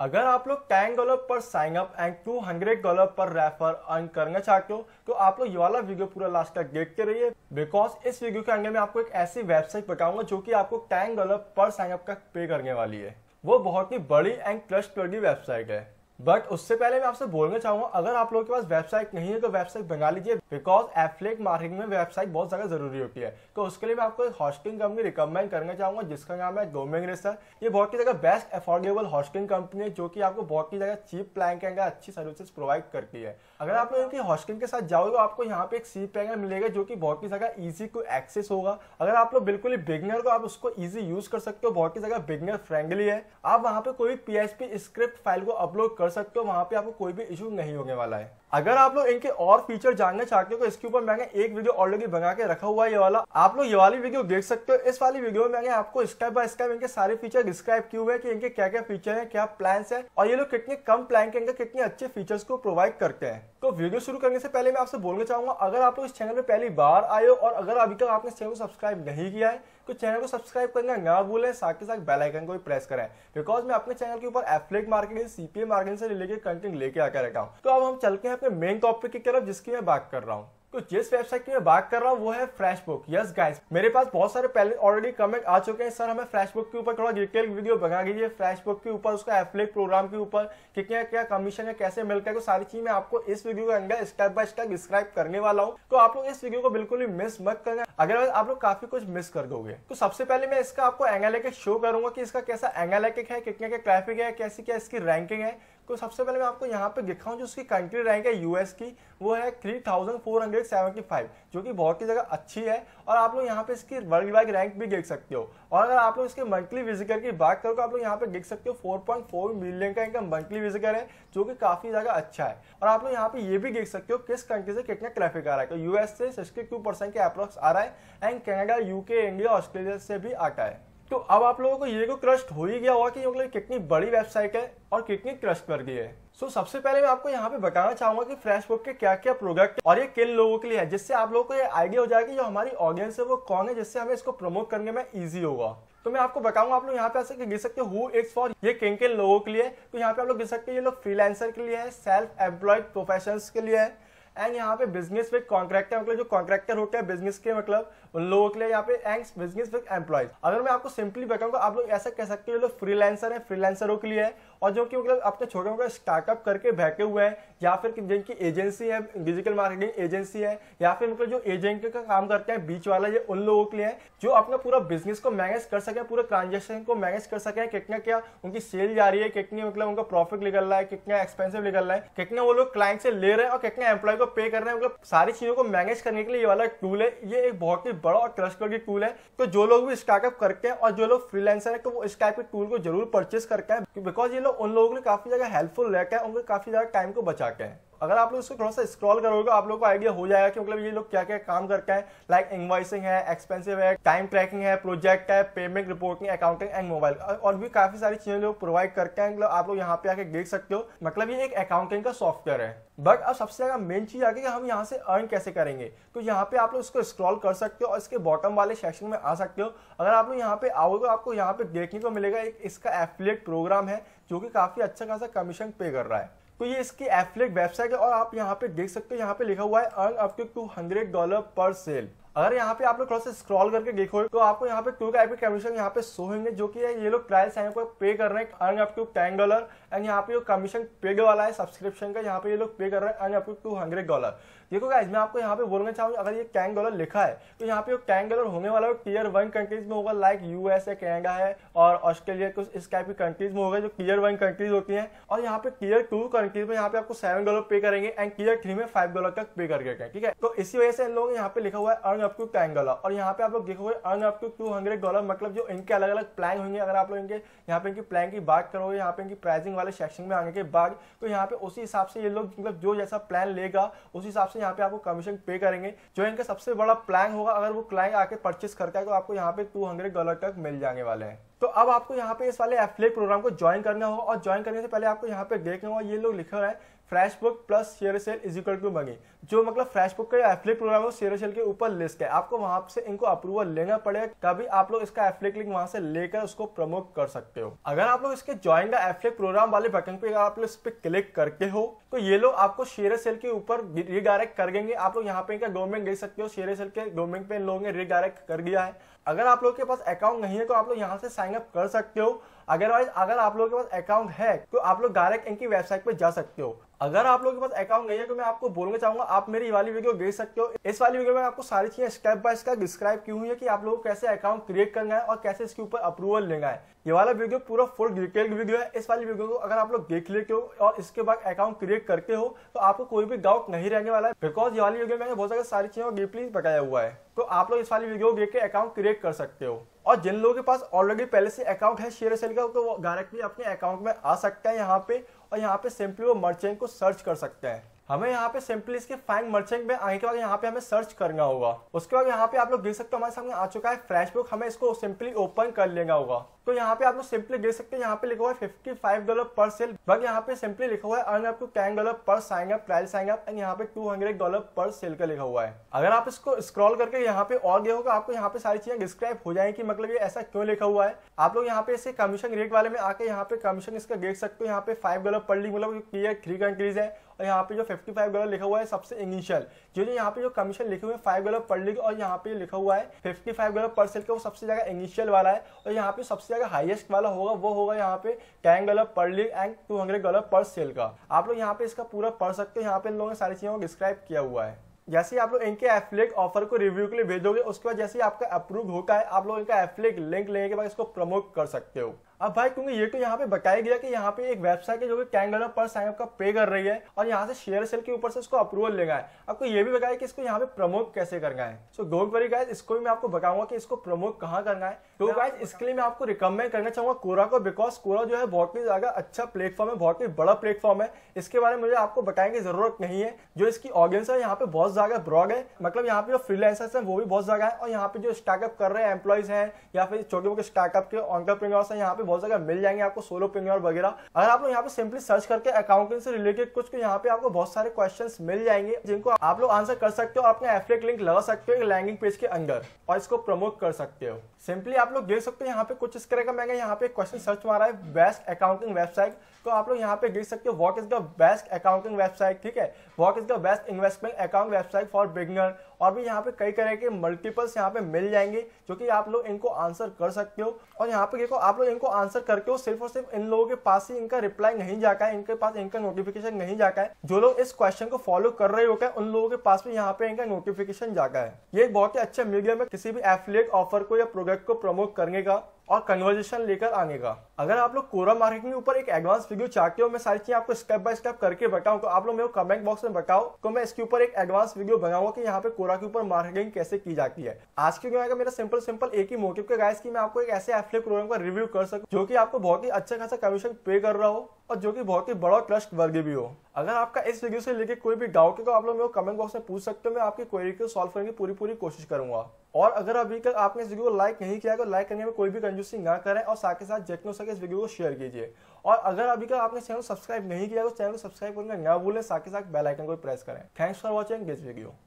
अगर आप लोग टेन डॉलर पर sign up and two hundred dollar पर रेफर अर्न करना चाहते हो तो आप लोग ये वाला वीडियो पूरा लास्ट तक देखते रहिए बिकॉज इस वीडियो के अंदर मैं आपको एक ऐसी वेबसाइट बताऊंगा जो कि आपको टेन डॉलर पर साइन अप का पे करने वाली है वो बहुत ही बड़ी एंड ट्रस्ट वेबसाइट है बट उससे पहले मैं आपसे बोलना चाहूंगा अगर आप लोगों के पास वेबसाइट नहीं है तो वेबसाइट बना लीजिए बिकॉज एफिलेट मार्केटिंग में वेबसाइट बहुत ज़्यादा जरूरी होती है तो उसके लिए मैं आपको एक हॉस्टिंग कंपनी रिकमेंड करना चाहूंगा जिसका नाम है गोमेंग रेसर ये बहुत ही ज़्यादा बेस्ट अफोर्डेबल हॉस्टिंग कंपनी है जो कि आपको बहुत ही ज़्यादा चीप प्लान के अंदर अच्छी सर्विसेज प्रोवाइड करती है अगर आप लोग इनकी हॉस्टिंग के साथ जाओगे तो आपको यहाँ पे एक सी पैनल मिलेगा जो कि बहुत ही ज़्यादा ईजी को एक्सेस होगा अगर आप लोग बिल्कुल ही बिगनर को तो आप उसको ईजी यूज कर सकते हो बहुत ही ज़्यादा बिगनर फ्रेंडली है आप वहाँ पे कोई भी पी स्क्रिप्ट फाइल को अपलोड कर सकते हो वहाँ पे आपको कोई भी इशू नहीं होने वाला है अगर आप लोग इनके और फीचर जानना चाहते हो तो इसके ऊपर मैंने एक वीडियो ऑलरेडी बना के रखा हुआ है ये वाला आप लोग ये वाली वीडियो देख सकते हो इस वाली वीडियो में मैंने आपको स्टेप बाय स्टेप इनके सारे फीचर डिस्क्राइब किए हुए हैं कि इनके क्या क्या फीचर हैं क्या प्लान हैं और ये लोग कितने कम प्लान के अंदर कितने अच्छे फीचर्स को प्रोवाइड करते हैं तो वीडियो शुरू करने से पहले मैं आपसे बोलना चाहूंगा अगर आप लोग इस चैनल पर पहली बार आयो और अगर अभी तक आपने चैनल को सब्सक्राइब नहीं किया है तो चैनल को सब्सक्राइब करना ना भूलें साथ के साथ बेल आइकन को भी प्रेस करें बिकॉज मैं अपने चैनल के ऊपर एफलेट मार्केटिंग सीपीए मार्केटिंग से रिलेटेड कंटेंट लेके आकर रहता हूँ तो अब हम चलते हैं अपने मेन टॉपिक की तरफ जिसकी मैं बात कर रहा हूँ तो जिस वेबसाइट की मैं बात कर रहा हूँ वो है फ्रेश बुक यस गाइस मेरे पास बहुत सारे पहले ऑलरेडी कमेंट आ चुके हैं सर हमें फ्रेश बुक के ऊपर थोड़ा डिटेल वीडियो बना दीजिए फ्रेश बुक के ऊपर उसका एफलेट प्रोग्राम के ऊपर कि क्या क्या कमीशन है कैसे मिलता है तो सारी चीज मैं आपको इस वीडियो के अंदर स्टेप बाय स्टेप डिस्क्राइब करने वाला हूँ तो आप लोग इस वीडियो को बिल्कुल भी मिस मत करना अगर आप लोग काफी कुछ मिस कर दोगे तो सबसे पहले मैं इसका आपको एनालिटिक शो करूंगा कि इसका कैसा एनालिटिक है कितने क्या ट्रैफिक है कैसी क्या इसकी रैंकिंग है तो सबसे पहले मैं आपको यहाँ पे दिखाऊँ जो उसकी कंट्री रैंक है यूएस की वो है 3475 जो कि बहुत ही जगह अच्छी है और आप लोग यहाँ पे इसकी वर्ल्ड वाइड रैंक भी देख सकते हो और अगर आप लोग इसके मंथली विजिटर की बात करो तो आप लोग यहाँ पे देख सकते हो 4.4 मिलियन का इनका मंथली विजिटर है जो कि काफी ज्यादा अच्छा है और आप लोग यहाँ पे ये भी देख सकते हो किस कंट्री से कितना ट्रैफिक आ रहा है तो यूएस से सिक्सटी के अप्रोक्स आ रहा है and Canada UK India Australia से भी आता है तो अब आप लोगों को ये को क्रस्ट हो ही गया होगा कि मतलब कितनी बड़ी वेबसाइट है और कितनी क्रस्ट कर गई है सो so, सबसे पहले मैं आपको यहाँ पे बताना चाहूंगा कि फ्रेश बुक के क्या क्या प्रोडक्ट और ये किन लोगों के लिए है जिससे आप लोगों को ये आइडिया हो जाएगा कि जो हमारी ऑडियंस है वो कौन है जिससे हमें इसको प्रमोट करने में ईजी होगा तो मैं आपको बताऊंगा आप लोग यहाँ पे ऐसे गिर सकते हो इट्स फॉर ये किन किन लोगों के लिए तो यहाँ पे आप लोग गिर सकते हैं ये लोग फ्रीलांसर के लिए है सेल्फ एम्प्लॉयड प्रोफेशन के लिए है एंड यहाँ पे बिजनेस विद कॉन्ट्रेक्टर मतलब जो कॉन्ट्रेक्टर होते हैं बिजनेस के मतलब उन लोगों के लिए यहाँ पे एंड बिजनेस विद एम्प्लॉयज अगर मैं आपको सिंपली बताऊंगा तो आप लोग ऐसा कह सकते हो लोग फ्रीलैंसर है लेंसरों के लिए है और जो कि मतलब अपने छोटे मोटे स्टार्टअप करके बहके हुए हैं या फिर जिनकी एजेंसी है डिजिटल मार्केटिंग एजेंसी है या फिर मतलब जो एजेंट का काम करते हैं बीच वाला ये उन लोगों के लिए है जो अपना पूरा बिजनेस को मैनेज कर सके पूरे ट्रांजेक्शन को मैनेज कर सके कितना क्या उनकी सेल जा रही है कितनी मतलब उनका प्रॉफिट निकल रहा है कितना एक्सपेंसिव निकल रहा है कितना वो लोग क्लाइंट से ले रहे हैं और कितने एम्प्लॉय को लोग पे कर रहे हैं मतलब सारी चीज़ों को मैनेज करने के लिए ये वाला टूल है ये एक बहुत ही बड़ा और ट्रस्ट वर्गी टूल है तो जो लोग भी स्टार्टअप करते हैं और जो लोग फ्रीलांसर है तो वो इस टाइप के टूल को जरूर परचेस करते हैं बिकॉज ये लोग उन लोगों ने काफ़ी ज़्यादा हेल्पफुल रहता है उनके काफ़ी ज़्यादा टाइम को बचाते हैं अगर आप लोग इसको थोड़ा सा स्क्रॉल करोगे आप लोग को आइडिया हो जाएगा कि मतलब ये लोग क्या क्या काम करते हैं लाइक इन्वाइसिंग है एक्सपेंसिव है टाइम ट्रैकिंग है प्रोजेक्ट है payment reporting accounting and mobile और भी काफी सारी चीजें लोग प्रोवाइड करते हैं मतलब आप लोग यहाँ पे आके देख सकते हो मतलब ये एक अकाउंटिंग का सॉफ्टवेयर है बट अब सबसे ज्यादा मेन चीज आगे हम यहाँ से अर्न कैसे करेंगे तो यहाँ पे आप लोग इसको स्क्रॉल कर सकते हो और इसके बॉटम वाले सेक्शन में आ सकते हो अगर आप लोग यहाँ पे आओगे आपको यहाँ पे देखने को मिलेगा एक इसका एफिलेट प्रोग्राम है जो कि काफी अच्छा खासा कमीशन पे कर रहा है तो ये इसकी एफलेट वेबसाइट है और आप यहाँ पे देख सकते हो यहाँ पे लिखा हुआ है earn up to two hundred dollar per sale अगर यहाँ पे आप लोग थोड़ा सा स्क्रॉल करके देखो तो आपको यहाँ पे टू टाइप के कमीशन यहाँ पे सो होंगे जो कि ये लोग ट्रायल साइन को पे कर रहे हैं earn up to ten dollar and यहाँ पे कमीशन पेड वाला है सब्सक्रिप्शन का यहाँ पे ये लोग पे कर रहे हैं earn up to two hundred dollar देखो गाइज मैं आपको यहाँ पे बोलना चाहूंगा अगर ये कैंग डॉलर लिखा है तो यहाँ पे कैंग डॉलर होने वाला टीयर वन कंट्रीज में होगा लाइक यूएस है कैनेडा है और ऑस्ट्रेलिया कुछ इस टाइप की कंट्रीज में होगा जो टीयर वन कंट्रीज होती है और यहाँ पे टीयर टू कंट्रीज में यहाँ पे आपको सेवन डॉलर पे करेंगे एंड टीयर थ्री में फाइव डॉलर तक पे करके गए ठीक है तो इसी वजह से इन लोगों ने यहाँ पे लिखा हुआ है अर्न अप टू कैंग डॉलर और यहाँ पे आप लोग देखोगे earn up to two hundred dollar मतलब जो इनके अलग अलग प्लान होंगे अगर आप लोग इनके यहाँ पे इनकी प्लान की बात करोगे यहाँ पे इनकी प्राइसिंग वाले सेक्शन में आने के बाद तो यहाँ पे उसी हिसाब से ये लोग मतलब जो जैसा प्लान लेगा उसी हिसाब से यहाँ पे आपको कमीशन पे करेंगे जो इनका सबसे बड़ा प्लान होगा अगर वो क्लाइंट आके परचेस करता है तो आपको यहाँ पे टू हंड्रेड डॉलर तक मिल जाने वाले हैं तो अब आपको यहाँ पे इस वाले एफलेट प्रोग्राम को ज्वाइन करना होगा और ज्वाइन करने से पहले आपको यहाँ पे देखना होगा ये लोग लिखा है FreshBooks plus ShareASale is equal to money जो मतलब फ्रेश बुक का एफ्लिक प्रोग्राम है शेयर सेल के ऊपर लिस्ट है आपको वहां से इनको अप्रूवल लेना पड़ेगा तभी आप लोग इसका एफ्लिक लिंक वहां से लेकर उसको प्रमोट कर सकते हो अगर आप लोग इसके ज्वाइन का एफिलेट प्रोग्राम वाले बटन पे आप लोग इस पर क्लिक करते हो तो ये लोग आपको शेयर सेल के ऊपर रिडायरेक्ट कर देंगे आप लोग यहाँ पे इनका गवर्नमेंट देख सकते हो शेयर सेल के गवर्नमेंट पे इन लोगों ने रिडायरेक्ट कर दिया है अगर आप लोग के पास अकाउंट नहीं है तो आप लोग यहाँ से साइन अप कर सकते हो अदरवाइज अगर आप लोगों के पास अकाउंट है तो आप लोग डायरेक्ट इनकी वेबसाइट पे जा सकते हो अगर आप लोगों के पास अकाउंट नहीं है तो मैं आपको बोलना चाहूंगा आप मेरी वाली वीडियो देख सकते हो इस वाली वीडियो में आपको सारी चीजें स्टेप बाय स्टेप डिस्क्राइब की हुई है कि आप लोगों कैसे अकाउंट क्रिएट करना है और कैसे इसके ऊपर अप्रूवल लेना है ये वाला वीडियो पूरा फुल डिटेल वीडियो है इस वाली वीडियो को अगर आप लोग देख लेते हो और इसके बाद अकाउंट क्रिएट करते हो तो आपको कोई भी डाउट नहीं रहने वाला है बिकॉज ये वाली वीडियो मैंने बहुत सारी सारी चीजों को डीपली बताया हुआ है तो आप लोग इस वाली वीडियो देख के अकाउंट क्रिएट कर सकते हो और जिन लोगों के पास ऑलरेडी पहले से अकाउंट है शेयर सेल का तो वो डायरेक्टली अपने अकाउंट में आ सकता है यहाँ पे और यहाँ पे सिंपली वो मर्चेंट को सर्च कर सकता है हमें यहाँ पे सिंपली इसके फाइन मर्चेंट में आने के बाद यहाँ पे हमें सर्च करना होगा उसके बाद यहाँ पे आप लोग देख सकते हो हमारे सामने आ चुका है फ्रेश बुक हमें इसको सिंपली ओपन कर लेना होगा तो यहाँ पे आप लोग सिंपली देख सकते हैं यहाँ पे लिखा हुआ है fifty five dollar per sale but यहाँ पे सिंपली लिखा हुआ है अर्न आपको टेन डॉलर पर साइंग प्राइस आएंगे एंड यहाँ पे two hundred dollar per sale का लिखा हुआ है अगर आप इसको स्क्रॉल करके यहाँ पे और गए होगा आपको यहाँ पे सारी चीजें डिस्क्राइब हो जाएगी मतलब ये ऐसा क्यों लिखा हुआ है आप लोग यहाँ पे इसे कमीशन रेट वाले में आके यहाँ पे कमीशन इसका देख सकते हो यहाँ पे फाइव डॉलर पर लीग मतलब क्लियर थ्री कंट्रीज है और यहाँ पे जो 55 डॉलर लिखा हुआ है सबसे इनिशियल जो जो यहाँ पे जो कमीशन लिखे हुए फाइव डॉलर पर लीग और यहाँ पे लिखा हुआ है 55 डॉलर पर सेल का वो सबसे ज्यादा इनिशियल वाला है और यहाँ पे सबसे सबसे अगर हाईएस्ट वाला होगा वो होगा यहाँ पे ten dollar per lead and two hundred dollar per sale का आप लोग यहाँ पे इसका पूरा पढ़ सकते हो यहाँ पे इन लोगों ने सारी चीज़ों को डिस्क्राइब किया हुआ है जैसे आप लोग इनके एफिलेट ऑफर को रिव्यू के लिए भेजोगे उसके बाद जैसे ही आपका अप्रूव होता है आप लोग इनका एफिलेट लिंक लेने के बाद इसको प्रमोट कर सकते हो अब भाई क्योंकि ये तो यहाँ पे बताया गया कि यहाँ पे एक वेबसाइट है जो कि कैन डॉलर पर साइनअप का पे कर रही है और यहाँ से शेयर सेल के ऊपर से इसको अप्रूवल लेगा है आपको ये भी बताया कि इसको यहाँ पे प्रमोट कैसे करना है सो डोंट वरी गाइज इसको भी मैं आपको बताऊंगा कि इसको प्रमोट कहाँ करना है तो गाइज इसके लिए मैं आपको रिकमेंड करना चाहूंगा कोरा को बिकॉज कोरा जो है बहुत ही ज्यादा अच्छा प्लेटफॉर्म है बहुत ही बड़ा प्लेटफॉर्म है इसके बारे में मुझे आपको बताने की जरूरत नहीं है जो इसकी ऑडियंस है यहाँ पे बहुत ज्यादा ब्रॉड है मतलब यहाँ पे जो फ्रीलांसर्स है वो भी बहुत ज्यादा है और यहाँ पे जो स्टार्टअप कर रहे हैं एम्प्लॉयज है या फिर छोटे मोटे स्टार्टअप के ऑनटरप्रीनियर्स है यहाँ पे बहुत जगह मिल जाएंगे आपको सोलो पिंग वगैरह अगर आप लोग यहाँ पे सिंपली सर्च करके अकाउंटिंग से रिलेटेड कुछ यहाँ पे आपको बहुत सारे क्वेश्चन मिल जाएंगे जिनको आप लोग आंसर कर सकते हो अपने एफलेट लिंक लगा सकते हो लैंडिंग पेज के अंदर और इसको प्रमोट कर सकते हो सिंपली आप लोग देख सकते हो यहाँ पे कुछ इस तरह का मैंने यहाँ पे क्वेश्चन सर्च मारा है बेस्ट अकाउंटिंग वेबसाइट तो आप लोग यहाँ पे देख सकते हो what is the best accounting website ठीक है what is the best investment account website for beginner और भी यहाँ पे कई तरह के मल्टीपल्स यहाँ पे मिल जाएंगे जो कि आप लोग इनको आंसर कर सकते हो और यहाँ पे देखो आप लोग इनको आंसर करके हो सिर्फ और सिर्फ इन लोगों के पास ही इनका रिप्लाई नहीं जाता है इनके पास इनका नोटिफिकेशन नहीं जाता है जो लोग इस क्वेश्चन को फॉलो कर रहे होते हैं उन लोगों के पास भी यहाँ पे इनका नोटिफिकेशन जाता है ये एक बहुत ही अच्छा मीडियम है किसी भी एफिलेट ऑफर को या प्रोडक्ट को प्रमोट करने का और कन्वर्जेशन लेकर आने का अगर आप लोग कोरा मार्केटिंग के ऊपर एक एडवांस वीडियो चाहते हो मैं सारी चीजें आपको स्टेप बाय स्टेप करके बताऊँ तो आप लोग मेरे को कमेंट बॉक्स में बताओ तो मैं इसके ऊपर एक एडवांस वीडियो बनाऊंगा कि यहाँ पे कोरा के ऊपर मार्केटिंग कैसे की जाती है आज की वीडियो मेरा सिंपल सिंपल एक ही मोटिव के गाइस की मैं आपको एक ऐसे एफलेट प्रोग्राम का रिव्यू कर सकूँ जो की आपको बहुत ही अच्छा खासा कमीशन पे कर रहा हो और जो कि बहुत ही बड़ा और ट्रस्ट वर्ग भी हो अगर आपका इस वीडियो से लेके कोई भी डाउट है तो आप लोग मेरे कमेंट बॉक्स में पूछ सकते हो मैं आपकी क्वेरी को सॉल्व करने की पूरी पूरी कोशिश करूंगा और अगर अभी तक आपने इस वीडियो को लाइक नहीं किया तो लाइक करने में कोई भी कंजूसी ना करें और साथ के साथ जितने सके इस वीडियो को शेयर कीजिए और अगर अभी तक आपने चैनल सब्सक्राइब नहीं किया तो चैनल को सब्सक्राइब करना ना भूलें साथ के साथ बेलाइकन को प्रेस करें thanks for watching this video